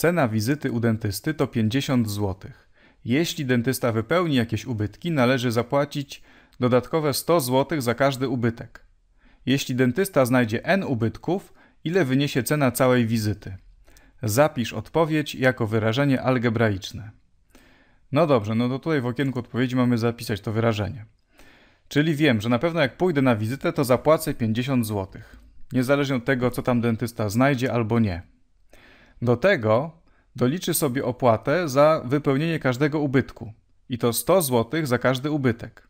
Cena wizyty u dentysty to 50 zł. Jeśli dentysta wypełni jakieś ubytki, należy zapłacić dodatkowe 100 zł za każdy ubytek. Jeśli dentysta znajdzie n ubytków, ile wyniesie cena całej wizyty? Zapisz odpowiedź jako wyrażenie algebraiczne. No dobrze, no to tutaj w okienku odpowiedzi mamy zapisać to wyrażenie. Czyli wiem, że na pewno jak pójdę na wizytę, to zapłacę 50 zł. Niezależnie od tego, co tam dentysta znajdzie albo nie. Do tego doliczy sobie opłatę za wypełnienie każdego ubytku i to 100 zł za każdy ubytek.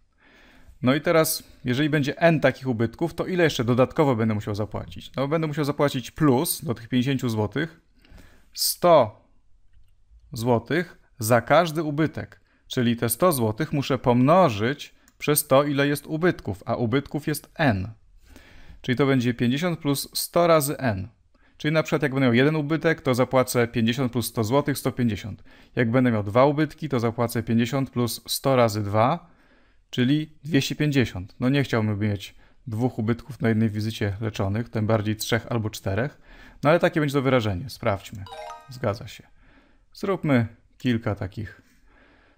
No i teraz, jeżeli będzie n takich ubytków, to ile jeszcze dodatkowo będę musiał zapłacić? No będę musiał zapłacić plus do tych 50 zł 100 zł za każdy ubytek. Czyli te 100 zł muszę pomnożyć przez to, ile jest ubytków, a ubytków jest n. Czyli to będzie 50 plus 100 razy n. Czyli na przykład jak będę miał jeden ubytek, to zapłacę 50 plus 100 zł, 150. Jak będę miał dwa ubytki, to zapłacę 50 plus 100 razy 2, czyli 250. No nie chciałbym mieć dwóch ubytków na jednej wizycie leczonych, tym bardziej trzech albo czterech, no ale takie będzie to wyrażenie. Sprawdźmy. Zgadza się. Zróbmy kilka takich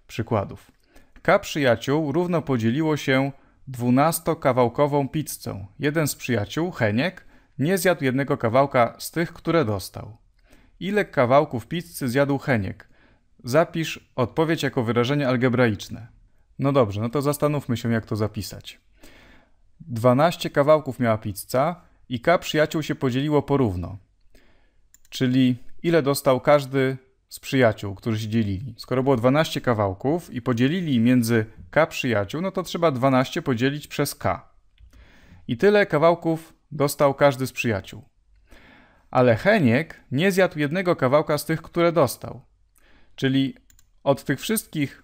przykładów. K przyjaciół równo podzieliło się dwunastokawałkową pizzą. Jeden z przyjaciół, Heniek, nie zjadł jednego kawałka z tych, które dostał. Ile kawałków pizzy zjadł Heniek? Zapisz odpowiedź jako wyrażenie algebraiczne. No dobrze, no to zastanówmy się, jak to zapisać. 12 kawałków miała pizza i K przyjaciół się podzieliło porówno. Czyli ile dostał każdy z przyjaciół, którzy się dzielili. Skoro było 12 kawałków i podzielili między K przyjaciół, no to trzeba 12 podzielić przez K. I tyle kawałków dostał każdy z przyjaciół. Ale Heniek nie zjadł jednego kawałka z tych, które dostał. Czyli od tych wszystkich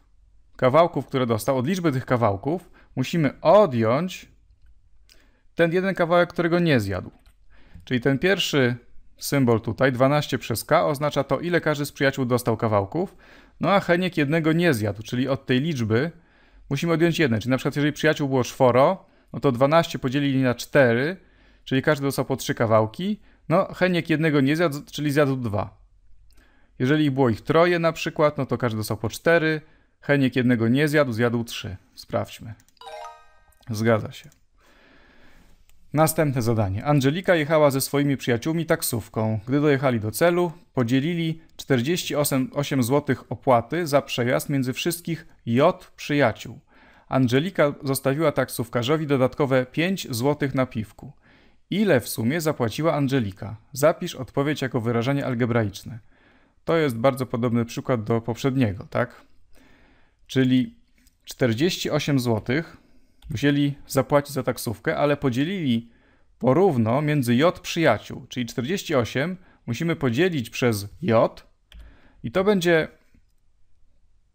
kawałków, które dostał, od liczby tych kawałków, musimy odjąć ten jeden kawałek, którego nie zjadł. Czyli ten pierwszy symbol tutaj, 12 przez k, oznacza to, ile każdy z przyjaciół dostał kawałków, no a Heniek jednego nie zjadł, czyli od tej liczby musimy odjąć jeden. Czyli na przykład jeżeli przyjaciół było czworo, no to 12 podzielili na 4, czyli każdy dostał po trzy kawałki. No, Heniek jednego nie zjadł, czyli zjadł dwa. Jeżeli było ich troje na przykład, no to każdy dostał po cztery. Heniek jednego nie zjadł, zjadł trzy. Sprawdźmy. Zgadza się. Następne zadanie. Angelika jechała ze swoimi przyjaciółmi taksówką. Gdy dojechali do celu, podzielili 48 zł opłaty za przejazd między wszystkich J przyjaciół. Angelika zostawiła taksówkarzowi dodatkowe 5 zł na piwku. Ile w sumie zapłaciła Angelika? Zapisz odpowiedź jako wyrażenie algebraiczne. To jest bardzo podobny przykład do poprzedniego, tak? Czyli 48 zł musieli zapłacić za taksówkę, ale podzielili porówno między J przyjaciół, czyli 48 musimy podzielić przez J i to będzie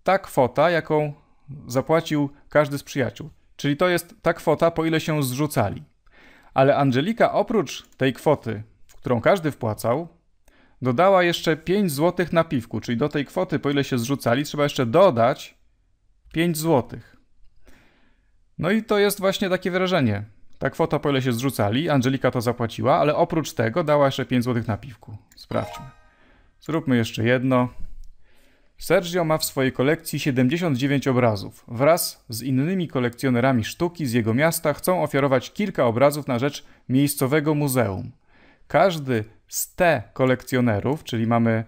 ta kwota, jaką zapłacił każdy z przyjaciół. Czyli to jest ta kwota, po ile się zrzucali. Ale Angelika oprócz tej kwoty, którą każdy wpłacał, dodała jeszcze 5 zł na piwku, czyli do tej kwoty, po ile się zrzucali, trzeba jeszcze dodać 5 zł. No i to jest właśnie takie wyrażenie. Ta kwota, po ile się zrzucali, Angelika to zapłaciła, ale oprócz tego dała jeszcze 5 zł na piwku. Sprawdźmy. Zróbmy jeszcze jedno. Sergio ma w swojej kolekcji 79 obrazów. Wraz z innymi kolekcjonerami sztuki z jego miasta chcą ofiarować kilka obrazów na rzecz miejscowego muzeum. Każdy z te kolekcjonerów, czyli mamy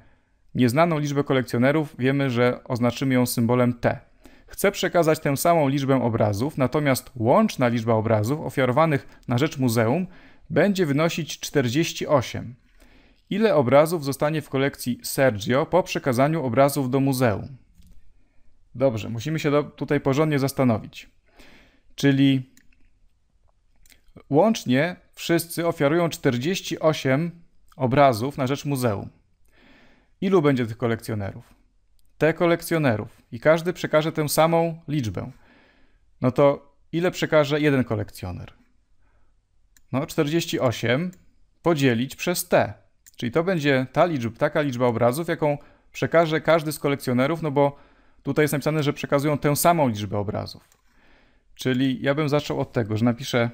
nieznaną liczbę kolekcjonerów, wiemy, że oznaczymy ją symbolem T. Chce przekazać tę samą liczbę obrazów, natomiast łączna liczba obrazów ofiarowanych na rzecz muzeum będzie wynosić 48. Ile obrazów zostanie w kolekcji Sergio po przekazaniu obrazów do muzeum? Dobrze, musimy się do, tutaj porządnie zastanowić. Czyli łącznie wszyscy ofiarują 48 obrazów na rzecz muzeum. Ilu będzie tych kolekcjonerów? Te kolekcjonerów i każdy przekaże tę samą liczbę. No to ile przekaże jeden kolekcjoner? No 48 podzielić przez te. Czyli to będzie ta liczba, taka liczba obrazów, jaką przekaże każdy z kolekcjonerów, no bo tutaj jest napisane, że przekazują tę samą liczbę obrazów. Czyli ja bym zaczął od tego, że napiszę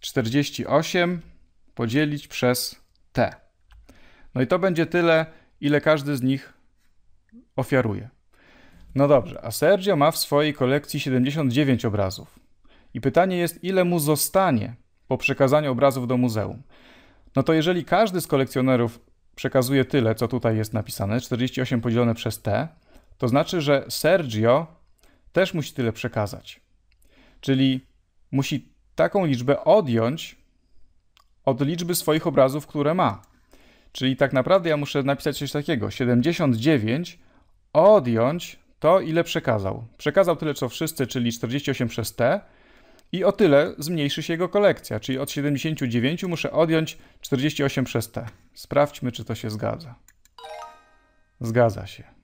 48 podzielić przez t. No i to będzie tyle, ile każdy z nich ofiaruje. No dobrze, a Sergio ma w swojej kolekcji 79 obrazów. I pytanie jest, ile mu zostanie po przekazaniu obrazów do muzeum. No to jeżeli każdy z kolekcjonerów przekazuje tyle, co tutaj jest napisane, 48 podzielone przez T, to znaczy, że Sergio też musi tyle przekazać. Czyli musi taką liczbę odjąć od liczby swoich obrazów, które ma. Czyli tak naprawdę ja muszę napisać coś takiego: 79 odjąć to, ile przekazał. Przekazał tyle, co wszyscy, czyli 48 przez T, i o tyle zmniejszy się jego kolekcja, czyli od 79 muszę odjąć 48 przez T. Sprawdźmy, czy to się zgadza. Zgadza się.